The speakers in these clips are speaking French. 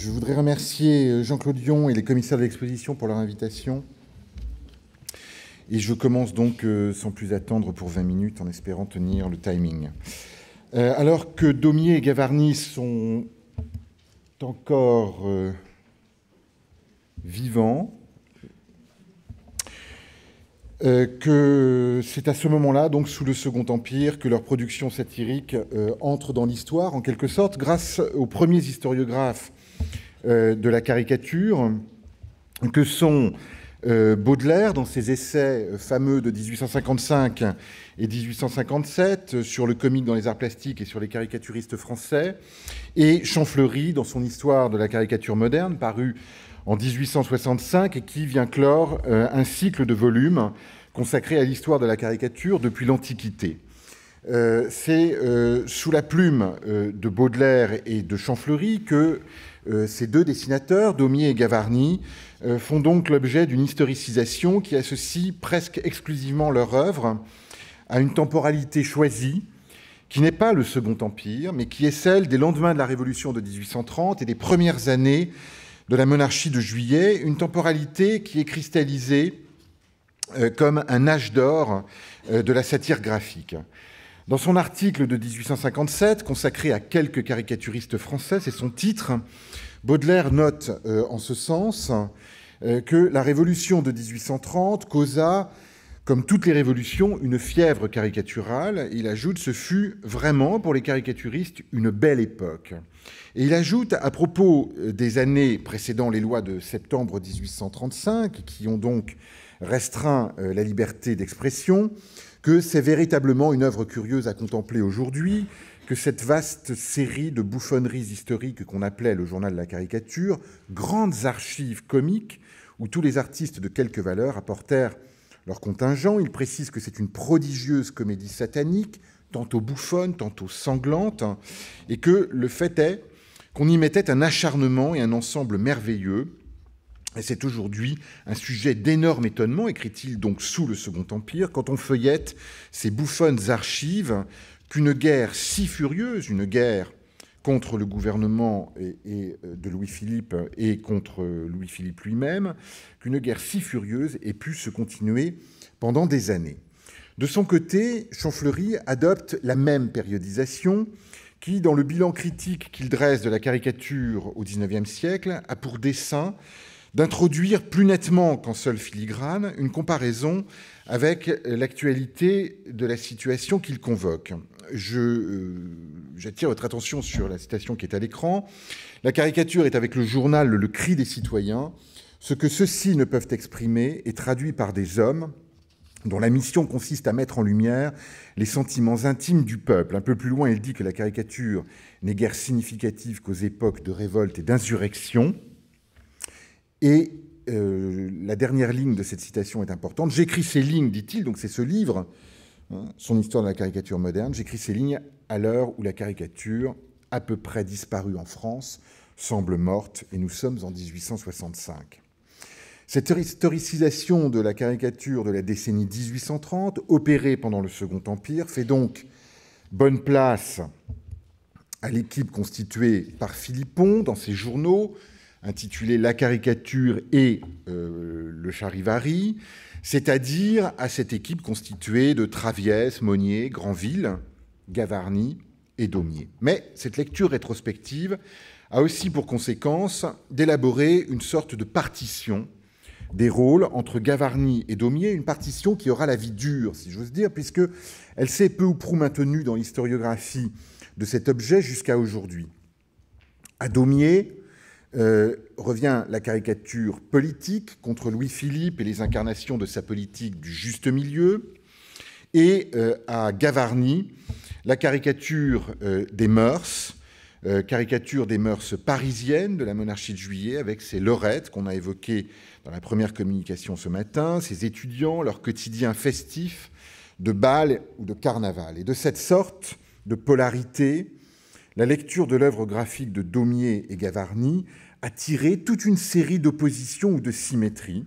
Je voudrais remercier euh, Jean-Claude Dion et les commissaires de l'exposition pour leur invitation. Et je commence donc euh, sans plus attendre pour 20 minutes en espérant tenir le timing. Euh, alors que Daumier et Gavarni sont encore vivants, que c'est à ce moment-là, donc sous le Second Empire, que leur production satirique entre dans l'histoire, en quelque sorte, grâce aux premiers historiographes euh, de la caricature que sont euh, Baudelaire, dans ses essais euh, fameux de 1855 et 1857, sur le comique dans les arts plastiques et sur les caricaturistes français, et Champfleury, dans son histoire de la caricature moderne, paru en 1865, et qui vient clore un cycle de volumes consacré à l'histoire de la caricature depuis l'Antiquité. C'est sous la plume de Baudelaire et de Champfleury que euh, ces deux dessinateurs, Daumier et Gavarni, euh, font donc l'objet d'une historicisation qui associe presque exclusivement leur œuvre à une temporalité choisie, qui n'est pas le Second Empire, mais qui est celle des lendemains de la Révolution de 1830 et des premières années de la monarchie de juillet, une temporalité qui est cristallisée euh, comme un âge d'or de la satire graphique. Dans son article de 1857, consacré à quelques caricaturistes français, c'est son titre, Baudelaire note euh, en ce sens euh, que la révolution de 1830 causa, comme toutes les révolutions, une fièvre caricaturale. Il ajoute, ce fut vraiment pour les caricaturistes une belle époque. Et il ajoute, à propos euh, des années précédant les lois de septembre 1835, qui ont donc restreint euh, la liberté d'expression, que c'est véritablement une œuvre curieuse à contempler aujourd'hui, que cette vaste série de bouffonneries historiques qu'on appelait le journal de la caricature, grandes archives comiques, où tous les artistes de quelque valeur apportèrent leur contingent. Il précise que c'est une prodigieuse comédie satanique, tantôt bouffonne, tantôt sanglante, hein, et que le fait est qu'on y mettait un acharnement et un ensemble merveilleux. Et c'est aujourd'hui un sujet d'énorme étonnement, écrit-il donc sous le Second Empire, quand on feuillette ces bouffonnes archives, qu'une guerre si furieuse, une guerre contre le gouvernement et, euh, de Louis-Philippe et contre Louis-Philippe lui-même, qu'une guerre si furieuse ait pu se continuer pendant des années. De son côté, Champfleury adopte la même périodisation qui, dans le bilan critique qu'il dresse de la caricature au XIXe siècle, a pour dessein d'introduire plus nettement qu'en seul filigrane une comparaison avec l'actualité de la situation qu'il convoque. Je, euh, j'attire votre attention sur la citation qui est à l'écran. La caricature est avec le journal le cri des citoyens. Ce que ceux-ci ne peuvent exprimer est traduit par des hommes, dont la mission consiste à mettre en lumière les sentiments intimes du peuple. Un peu plus loin, il dit que la caricature n'est guère significative qu'aux époques de révolte et d'insurrection. Et euh, la dernière ligne de cette citation est importante. J'écris ces lignes, dit-il, donc c'est ce livre, hein, son histoire de la caricature moderne, j'écris ces lignes à l'heure où la caricature, à peu près disparue en France, semble morte, et nous sommes en 1865. Cette historicisation de la caricature de la décennie 1830, opérée pendant le Second Empire, fait donc bonne place à l'équipe constituée par Philippon dans ses journaux, intitulés La caricature et euh, le charivari, c'est-à-dire à cette équipe constituée de Traviès, Monnier, Granville, Gavarni et Daumier. Mais cette lecture rétrospective a aussi pour conséquence d'élaborer une sorte de partition des rôles entre Gavarni et Daumier, une partition qui aura la vie dure, si j'ose dire, puisque elle s'est peu ou prou maintenue dans l'historiographie de cet objet jusqu'à aujourd'hui. À Daumier euh, revient la caricature politique contre Louis-Philippe et les incarnations de sa politique du juste milieu, et euh, à Gavarni la caricature euh, des mœurs, euh, caricature des mœurs parisiennes de la monarchie de juillet avec ses lorettes qu'on a évoquées dans la première communication ce matin, ses étudiants, leur quotidien festif de bal ou de carnaval. Et de cette sorte de polarité, la lecture de l'œuvre graphique de Daumier et Gavarni a tiré toute une série d'oppositions ou de symétries.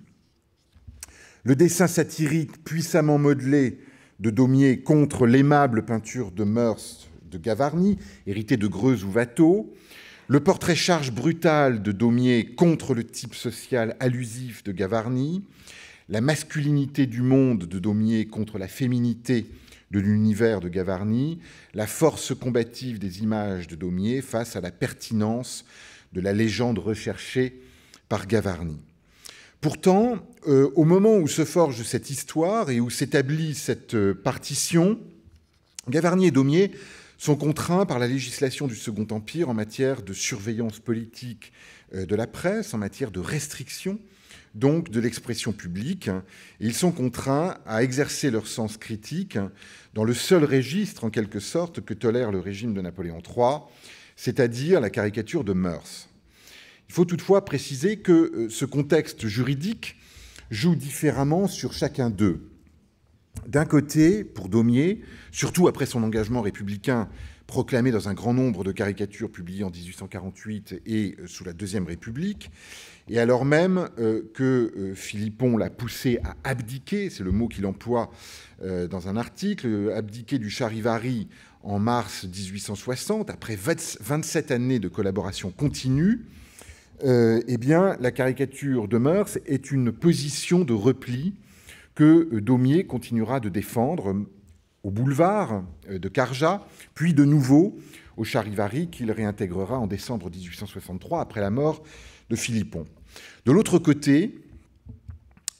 Le dessin satirique puissamment modelé de Daumier contre l'aimable peinture de mœurs de Gavarni, hérité de Greuze ou Watteau, le portrait-charge brutal de Daumier contre le type social allusif de Gavarni, la masculinité du monde de Daumier contre la féminité de l'univers de Gavarni, la force combative des images de Daumier face à la pertinence de la légende recherchée par Gavarni. Pourtant, euh, au moment où se forge cette histoire et où s'établit cette euh, partition, Gavarni et Daumier sont contraints par la législation du Second Empire en matière de surveillance politique euh, de la presse, en matière de restriction donc de l'expression publique. Ils sont contraints à exercer leur sens critique dans le seul registre, en quelque sorte, que tolère le régime de Napoléon III, c'est-à-dire la caricature de mœurs. Il faut toutefois préciser que euh, ce contexte juridique joue différemment sur chacun d'eux. D'un côté, pour Daumier, surtout après son engagement républicain proclamé dans un grand nombre de caricatures publiées en 1848 et euh, sous la Deuxième République, et alors même euh, que euh, Philippon l'a poussé à abdiquer, c'est le mot qu'il emploie dans un article, abdiquer du charivari en mars 1860, après 27 années de collaboration continue, eh bien, la caricature de Meurs est une position de repli que euh, Daumier continuera de défendre euh, au boulevard euh, de Carja, puis de nouveau au Charivari qu'il réintégrera en décembre 1863 après la mort de Philippon. De l'autre côté,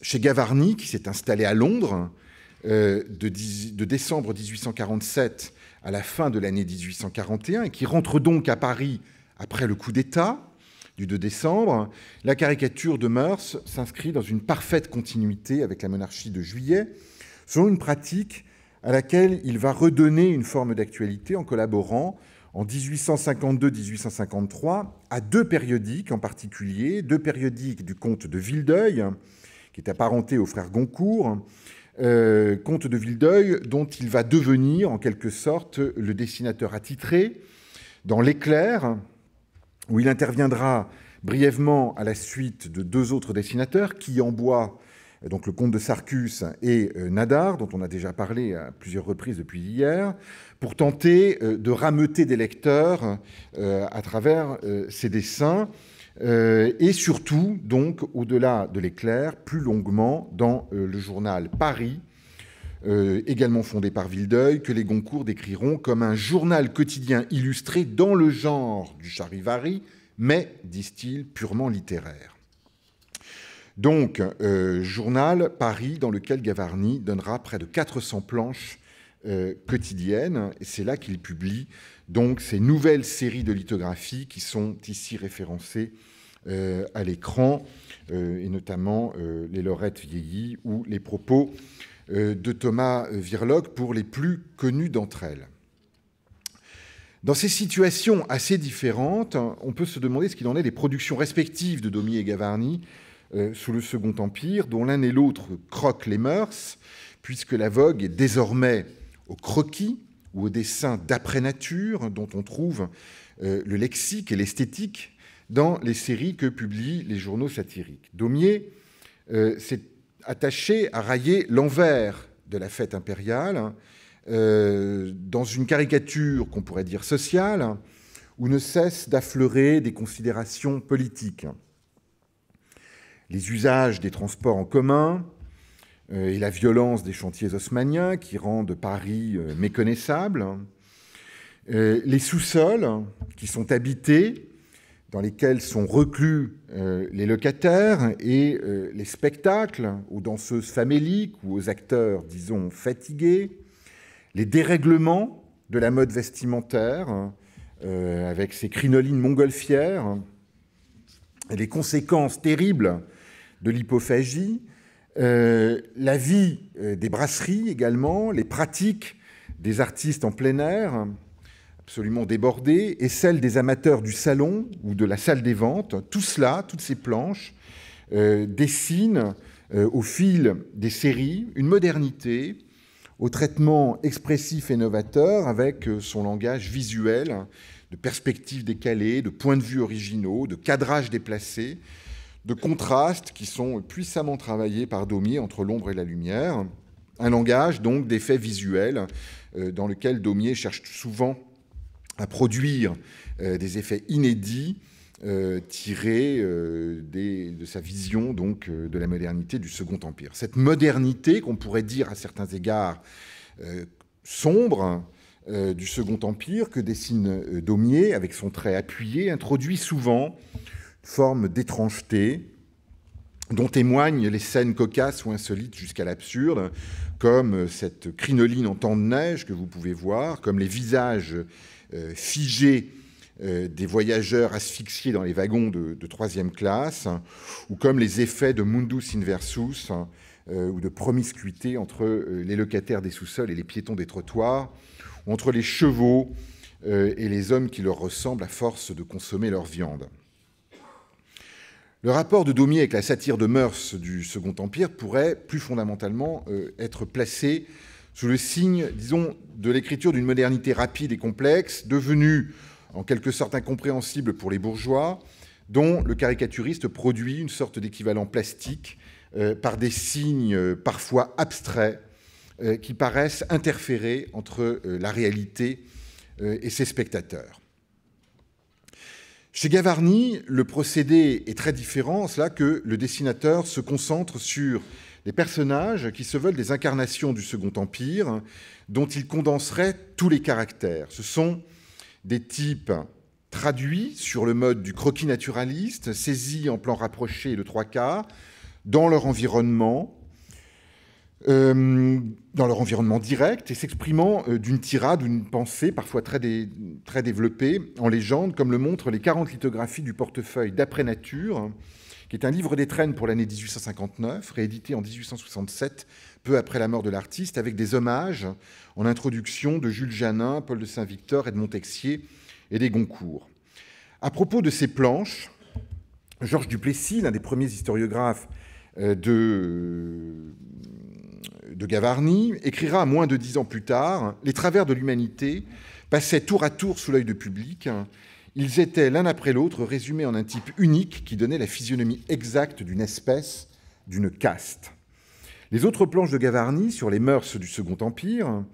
chez Gavarni, qui s'est installé à Londres de, de décembre 1847 à la fin de l'année 1841 et qui rentre donc à Paris après le coup d'État, du 2 décembre, la caricature de Meurs s'inscrit dans une parfaite continuité avec la monarchie de juillet, selon une pratique à laquelle il va redonner une forme d'actualité en collaborant en 1852-1853 à deux périodiques en particulier, deux périodiques du comte de Villeuil, qui est apparenté au frère Goncourt, euh, comte de Villedeuil dont il va devenir en quelque sorte le dessinateur attitré dans L'éclair, où il interviendra brièvement à la suite de deux autres dessinateurs, qui en donc le comte de Sarcus et euh, Nadar, dont on a déjà parlé à plusieurs reprises depuis hier, pour tenter euh, de rameuter des lecteurs euh, à travers ces dessins, et surtout, donc, au-delà de l'éclair, plus longuement dans le journal Paris, euh, également fondé par Villedeuil, que les Goncourt décriront comme un journal quotidien illustré dans le genre du charivari, mais, disent-ils, purement littéraire. Donc, euh, journal Paris, dans lequel Gavarni donnera près de 400 planches euh, quotidiennes, c'est là qu'il publie donc ces nouvelles séries de lithographies qui sont ici référencées à l'écran, et notamment les Lorettes vieillies ou les propos euh, de Thomas Virloque pour les plus connues d'entre elles. Dans ces situations assez différentes, on peut se demander ce qu'il en est des productions respectives de Daumier et Gavarni euh, sous le Second Empire, dont l'un et l'autre croquent les mœurs, puisque la vogue est désormais au croquis ou au dessin d'après nature, dont on trouve euh, le lexique et l'esthétique dans les séries que publient les journaux satiriques. Daumier c'est attaché à railler l'envers de la fête impériale hein, euh, dans une caricature qu'on pourrait dire sociale, hein, où ne cessent d'affleurer des considérations politiques. Les usages des transports en commun euh, et la violence des chantiers haussmanniens qui rendent Paris euh, méconnaissable, hein, les sous-sols qui sont habités dans lesquels sont reclus euh, les locataires et euh, les spectacles aux danseuses faméliques ou aux acteurs, disons, fatigués, les dérèglements de la mode vestimentaire euh, avec ses crinolines montgolfières, les conséquences terribles de l'hypophagie, la vie des brasseries également, les pratiques des artistes en plein air, absolument débordé et celle des amateurs du salon ou de la salle des ventes. Tout cela, toutes ces planches, euh, dessinent euh, au fil des séries une modernité au traitement expressif et novateur avec euh, son langage visuel, de perspectives décalées, de points de vue originaux, de cadrages déplacés, de contrastes qui sont puissamment travaillés par Daumier entre l'ombre et la lumière. Un langage donc d'effets visuels dans lequel Daumier cherche souvent à produire euh, des effets inédits euh, tirés euh, de sa vision donc de la modernité du Second Empire. Cette modernité qu'on pourrait dire à certains égards sombre du Second Empire que dessine Daumier avec son trait appuyé introduit souvent une forme d'étrangeté dont témoignent les scènes cocasses ou insolites jusqu'à l'absurde, comme cette crinoline en temps de neige que vous pouvez voir, comme les visages euh, figé euh, des voyageurs asphyxiés dans les wagons de, troisième classe, ou comme les effets de mundus inversus, hein, euh, ou de promiscuité entre les locataires des sous-sols et les piétons des trottoirs, ou entre les chevaux et les hommes qui leur ressemblent à force de consommer leur viande. Le rapport de Daumier avec la satire de mœurs du Second Empire pourrait plus fondamentalement être placé sous le signe, disons, de l'écriture d'une modernité rapide et complexe, devenue en quelque sorte incompréhensible pour les bourgeois, dont le caricaturiste produit une sorte d'équivalent plastique euh, par des signes euh, parfois abstraits euh, qui paraissent interférer entre la réalité et ses spectateurs. Chez Gavarni, le procédé est très différent, cela que le dessinateur se concentre sur les personnages qui se veulent des incarnations du Second Empire, dont ils condenseraient tous les caractères. Ce sont des types traduits sur le mode du croquis naturaliste, saisis en plan rapproché de trois quarts, dans leur environnement, euh, dans leur environnement direct et s'exprimant euh, d'une tirade d'une pensée parfois très, très développée en légende, comme le montrent les 40 lithographies du portefeuille d'après nature, qui est un livre traînes pour l'année 1859, réédité en 1867, peu après la mort de l'artiste, avec des hommages en introduction de Jules Janin, Paul de Saint-Victor, Edmond Texier et des Goncourt. À propos de ces planches, Georges Duplessis, l'un des premiers historiographes euh, de, de Gavarni, écrira moins de dix ans plus tard Les travers de l'humanité passaient tour à tour sous l'œil du public ils étaient l'un après l'autre résumés en un type unique qui donnait la physionomie exacte d'une espèce, d'une caste. Les autres planches de Gavarni sur les mœurs du Second Empire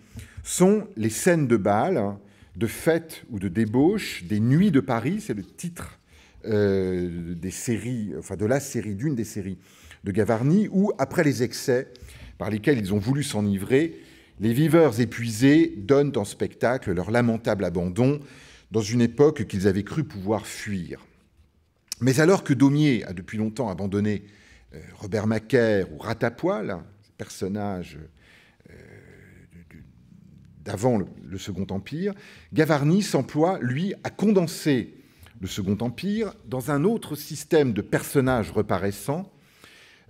sont les scènes de bal, de fêtes ou de débauches, des nuits de Paris, c'est le titre euh, des séries, enfin de la série, d'une des séries de Gavarni, où après les excès par lesquels ils ont voulu s'enivrer, les viveurs épuisés donnent en spectacle leur lamentable abandon dans une époque qu'ils avaient cru pouvoir fuir. Mais alors que Daumier a depuis longtemps abandonné euh, Robert Macaire ou Ratapoil, hein, personnage euh, d'avant le Second Empire, Gavarni s'emploie, lui, à condenser le Second Empire dans un autre système de personnages reparaissants,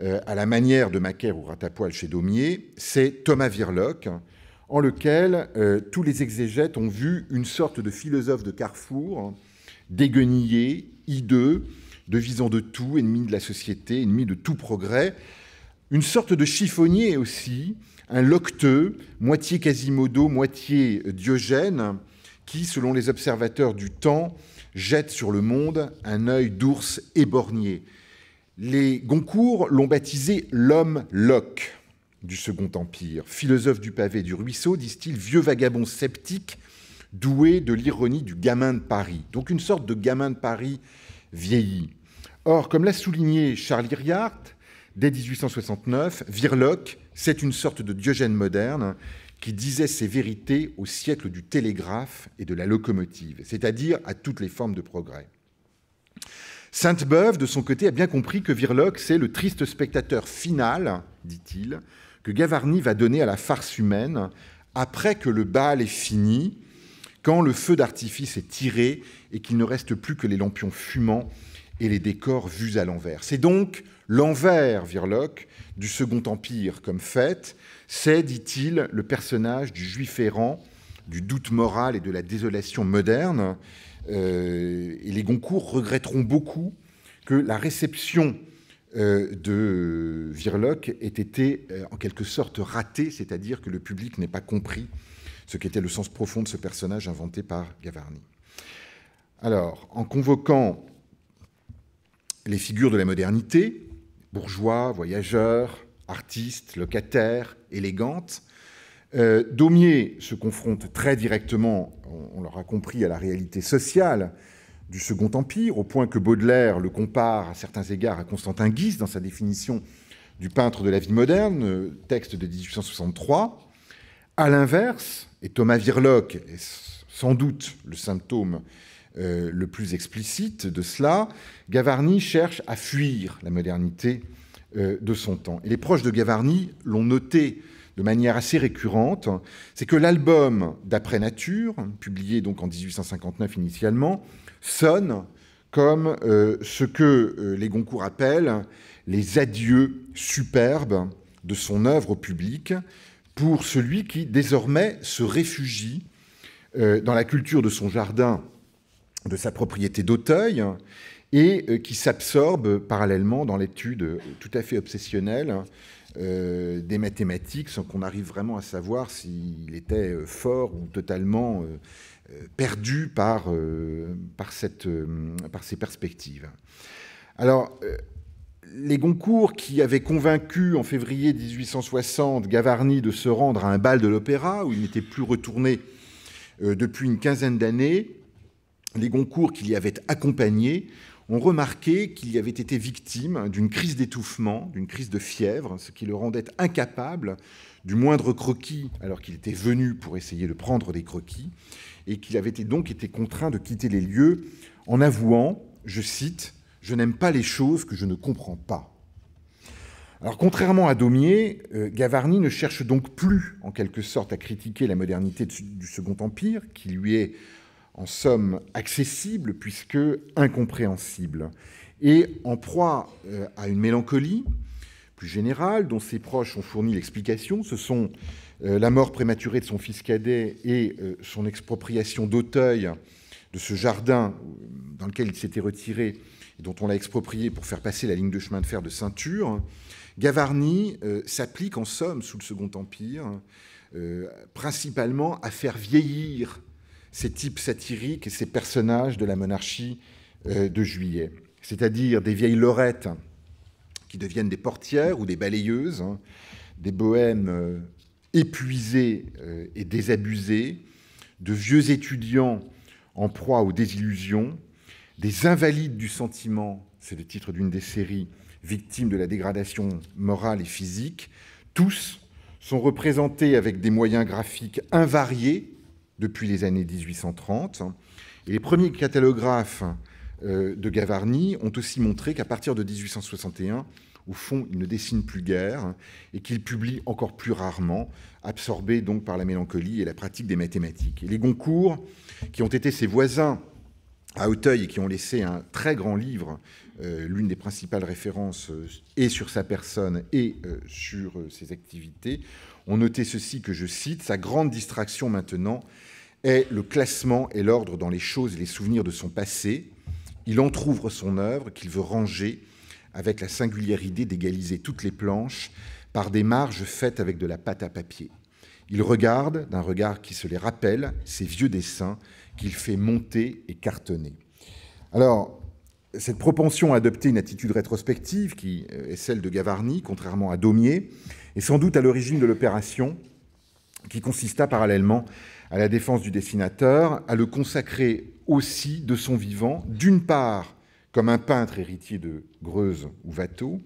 euh, à la manière de Macaire ou Ratapoil chez Daumier, c'est Thomas Virlock, hein, en lequel euh, tous les exégètes ont vu une sorte de philosophe de carrefour, déguenillé, hideux, devisant de tout, ennemi de la société, ennemi de tout progrès, une sorte de chiffonnier aussi, un locteux, moitié Quasimodo, moitié Diogène, qui, selon les observateurs du temps, jette sur le monde un œil d'ours éborgné. Les Goncourt l'ont baptisé l'homme loc du Second Empire. Philosophe du pavé du ruisseau, disent-ils, vieux vagabond sceptique, doué de l'ironie du gamin de Paris. Donc une sorte de gamin de Paris vieilli. Or, comme l'a souligné Charles Riart, dès 1869, Virloch, c'est une sorte de Diogène moderne qui disait ses vérités au siècle du télégraphe et de la locomotive, c'est-à-dire à toutes les formes de progrès. Sainte-Beuve, de son côté, a bien compris que Virloc, c'est le triste spectateur final, dit-il, que Gavarni va donner à la farce humaine après que le bal est fini, quand le feu d'artifice est tiré et qu'il ne reste plus que les lampions fumants et les décors vus à l'envers. C'est donc l'envers, Virloc, du Second Empire comme fête. C'est, dit-il, le personnage du juif errant, du doute moral et de la désolation moderne. Euh, et les Goncourt regretteront beaucoup que la réception euh, de Virloc ait été euh, en quelque sorte raté, c'est-à-dire que le public n'ait pas compris ce qu'était le sens profond de ce personnage inventé par Gavarni. Alors, en convoquant les figures de la modernité, bourgeois, voyageurs, artistes, locataires, élégantes, euh, Daumier se confronte très directement, on, on l'aura compris, à la réalité sociale du Second Empire, au point que Baudelaire le compare à certains égards à Constantin Guise dans sa définition du peintre de la vie moderne, texte de 1863. À l'inverse, et Thomas Virloc est sans doute le symptôme euh, le plus explicite de cela, Gavarni cherche à fuir la modernité euh, de son temps. Et les proches de Gavarni l'ont noté de manière assez récurrente, hein. c'est que l'album D'après Nature, publié donc en 1859 initialement, sonne comme euh, ce que euh, les Goncourt appellent les adieux superbes de son œuvre au public pour celui qui désormais se réfugie euh, dans la culture de son jardin, de sa propriété d'Auteuil, et qui s'absorbe parallèlement dans l'étude tout à fait obsessionnelle euh, des mathématiques sans qu'on arrive vraiment à savoir s'il était euh, fort ou totalement euh, perdu par, par, cette, par ces perspectives. Alors, les Goncourt, qui avaient convaincu en février 1860 Gavarni de se rendre à un bal de l'opéra, où il n'était plus retourné depuis une quinzaine d'années, les Goncourt qui l'y avaient accompagné ont remarqué qu'il y avait été victime d'une crise d'étouffement, d'une crise de fièvre, ce qui le rendait incapable du moindre croquis alors qu'il était venu pour essayer de prendre des croquis, et qu'il avait donc été contraint de quitter les lieux en avouant, je cite, Je n'aime pas les choses que je ne comprends pas. Alors contrairement à Daumier, euh, Gavarni ne cherche donc plus en quelque sorte à critiquer la modernité du Second Empire, qui lui est en somme accessible puisque incompréhensible, et en proie euh, à une mélancolie plus générale dont ses proches ont fourni l'explication. Ce sont euh, la mort prématurée de son fils cadet et euh, son expropriation d'Auteuil, de ce jardin dans lequel il s'était retiré et dont on l'a exproprié pour faire passer la ligne de chemin de fer de ceinture. Gavarni s'applique en somme sous le Second Empire principalement à faire vieillir ces types satiriques et ces personnages de la monarchie euh, de juillet, c'est-à-dire des vieilles lorettes hein, qui deviennent des portières ou des balayeuses, hein, des bohèmes euh, épuisés euh, et désabusés, de vieux étudiants en proie aux désillusions, des invalides du sentiment, c'est le titre d'une des séries, victimes de la dégradation morale et physique, tous sont représentés avec des moyens graphiques invariés depuis les années 1830. Et les premiers catalographes euh, de Gavarni ont aussi montré qu'à partir de 1861, au fond, il ne dessine plus guère et qu'il publie encore plus rarement, absorbé donc par la mélancolie et la pratique des mathématiques. les Goncourt, qui ont été ses voisins à Auteuil et qui ont laissé un très grand livre, euh, l'une des principales références euh, et sur sa personne et sur ses activités, ont noté ceci que je cite, sa grande distraction maintenant, est le classement et l'ordre dans les choses et les souvenirs de son passé. Il entr'ouvre son œuvre qu'il veut ranger avec la singulière idée d'égaliser toutes les planches par des marges faites avec de la pâte à papier. Il regarde, d'un regard qui se les rappelle, ces vieux dessins qu'il fait monter et cartonner. Alors, cette propension à adopter une attitude rétrospective, qui euh, est celle de Gavarni, contrairement à Daumier, est sans doute à l'origine de l'opération qui consista parallèlement à la défense du dessinateur, à le consacrer aussi de son vivant, d'une part comme un peintre héritier de Greuze ou Watteau,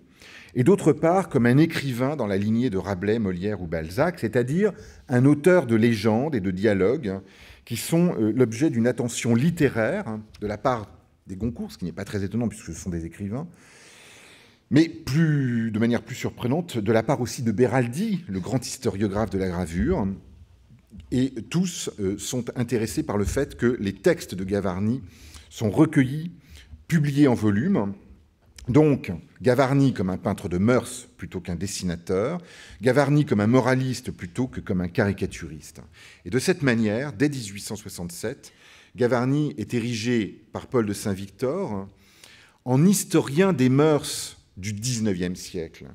et d'autre part comme un écrivain dans la lignée de Rabelais, Molière ou Balzac, c'est-à-dire un auteur de légendes et de dialogues qui sont euh, l'objet d'une attention littéraire de la part des Goncourt, ce qui n'est pas très étonnant puisque ce sont des écrivains, mais plus, de manière plus surprenante, de la part aussi de Béraldi, le grand historiographe de la gravure, et tous euh, sont intéressés par le fait que les textes de Gavarni sont recueillis, publiés en volume. Donc, Gavarni comme un peintre de mœurs plutôt qu'un dessinateur, Gavarni comme un moraliste plutôt que comme un caricaturiste. Et de cette manière, dès 1867, Gavarni est érigé par Paul de Saint-Victor en historien des mœurs du XIXe siècle,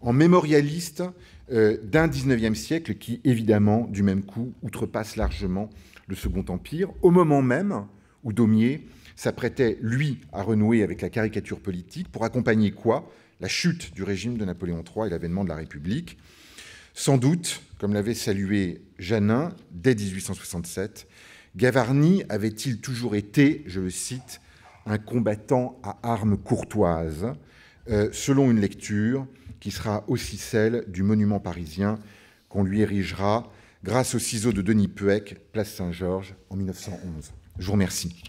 en mémorialiste euh, d'un 19e siècle qui, évidemment, du même coup, outrepasse largement le Second Empire, au moment même où Daumier s'apprêtait, lui, à renouer avec la caricature politique pour accompagner quoi La chute du régime de Napoléon III et l'avènement de la République. Sans doute, comme l'avait salué Jeannin dès 1867, Gavarni avait-il toujours été, je le cite, un combattant à armes courtoises, euh, selon une lecture qui sera aussi celle du monument parisien qu'on lui érigera grâce au ciseau de Denis Pueck, place Saint-Georges, en 1911. Je vous remercie.